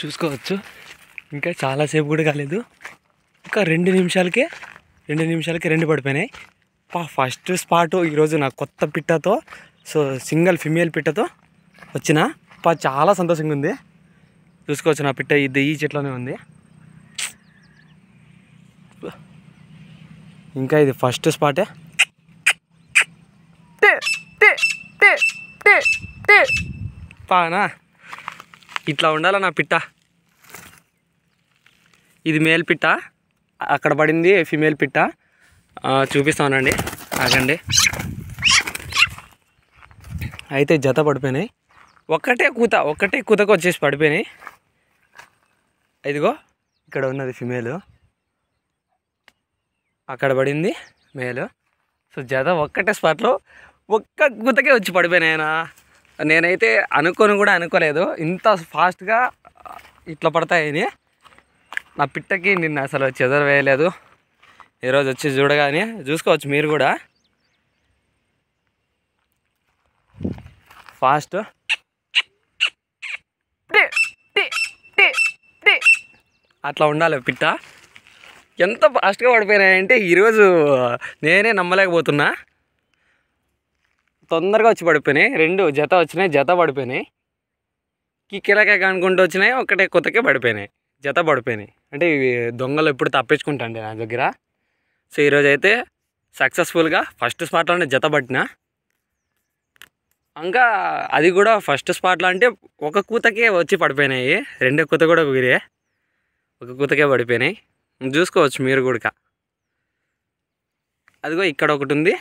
చూసుకోవచ్చు ఇంకా చాలాసేపు కూడా కాలేదు ఒక రెండు నిమిషాలకే రెండు నిమిషాలకే రెండు పడిపోయినాయి పా ఫస్ట్ స్పాటు ఈరోజు నా కొత్త పిట్టతో సో సింగిల్ ఫిమేల్ పిట్టతో వచ్చిన పా చాలా సంతోషంగా ఉంది చూసుకోవచ్చు నా పిట్ట ఇది ఈ చెట్లోనే ఉంది ఇంకా ఇది ఫస్ట్ స్పాటే పానా ఇట్లా ఉండాలి నా పిట్ట ఇది మేల్ పిట్ట అక్కడ పడింది ఫిమేల్ పిట్ట చూపిస్తానండి ఆగండి అయితే జత పడిపోయినాయి ఒక్కటే కూత ఒక్కటే కూతకు వచ్చేసి పడిపోయినాయి ఇదిగో ఇక్కడ ఉన్నది ఫిమేల్ అక్కడ పడింది మేలు సో జత ఒక్కటే స్పాట్లో ఒక్క కూతకే వచ్చి పడిపోయినాయనా నేనైతే అనుకోని కూడా అనుకోలేదు ఇంత ఫాస్ట్గా ఇట్లా పడతాయని నా పిట్టకి నిన్న అసలు చెదర వేయలేదు ఈరోజు వచ్చి చూడగానే చూసుకోవచ్చు మీరు కూడా ఫాస్ట్ అట్లా ఉండాలి పిట్ట ఎంత ఫాస్ట్గా పడిపోయినాయంటే ఈరోజు నేనే నమ్మలేకపోతున్నా తొందరగా వచ్చి పడిపోయినాయి రెండు జత వచ్చినాయి జత పడిపోయినాయి కిక్కిలాకే కానుకుంటూ వచ్చినాయి ఒకటే కొత్తకే పడిపోయినాయి జత పడిపోయినాయి అంటే ఇవి దొంగలు ఎప్పుడు తప్పించుకుంటాండి నా దగ్గర సో ఈరోజు అయితే సక్సెస్ఫుల్గా ఫస్ట్ స్పాట్లోనే జత పట్టిన ఇంకా అది కూడా ఫస్ట్ స్పాట్లో అంటే ఒక కూతకే వచ్చి పడిపోయినాయి రెండో కూత కూడా వీరే ఒక కూతకే పడిపోయినాయి చూసుకోవచ్చు మీరు కూడా అదిగో ఇక్కడ ఒకటి ఉంది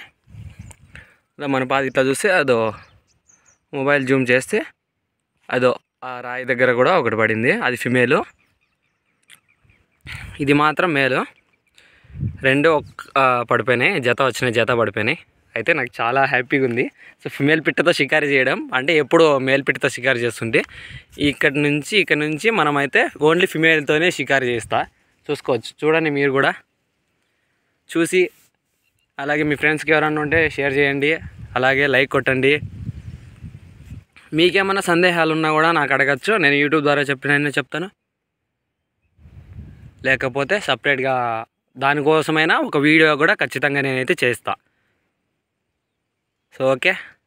ఇలా మన పాద ఇట్లా చూస్తే అదో మొబైల్ జూమ్ చేస్తే అదో ఆ రాయి దగ్గర కూడా ఒకటి పడింది అది ఫిమేలు ఇది మాత్రం మేలు రెండు పడిపోయినాయి జత వచ్చిన జత పడిపోయినాయి అయితే నాకు చాలా హ్యాపీగా ఉంది సో ఫిమేల్ పిట్టతో షికారి చేయడం అంటే ఎప్పుడు మేల్ పిట్టతో షికారి చేస్తుంటే ఇక్కడి నుంచి ఇక్కడ నుంచి మనమైతే ఓన్లీ ఫిమేల్తోనే షికారి చేస్తా చూసుకోవచ్చు చూడండి మీరు కూడా చూసి అలాగే మీ ఫ్రెండ్స్కి ఎవరన్నా ఉంటే షేర్ చేయండి అలాగే లైక్ కొట్టండి మీకేమైనా సందేహాలు ఉన్నా కూడా నాకు అడగచ్చు నేను యూట్యూబ్ ద్వారా చెప్పిన చెప్తాను లేకపోతే సపరేట్గా దానికోసమైనా ఒక వీడియో కూడా ఖచ్చితంగా నేనైతే చేస్తా సో ఓకే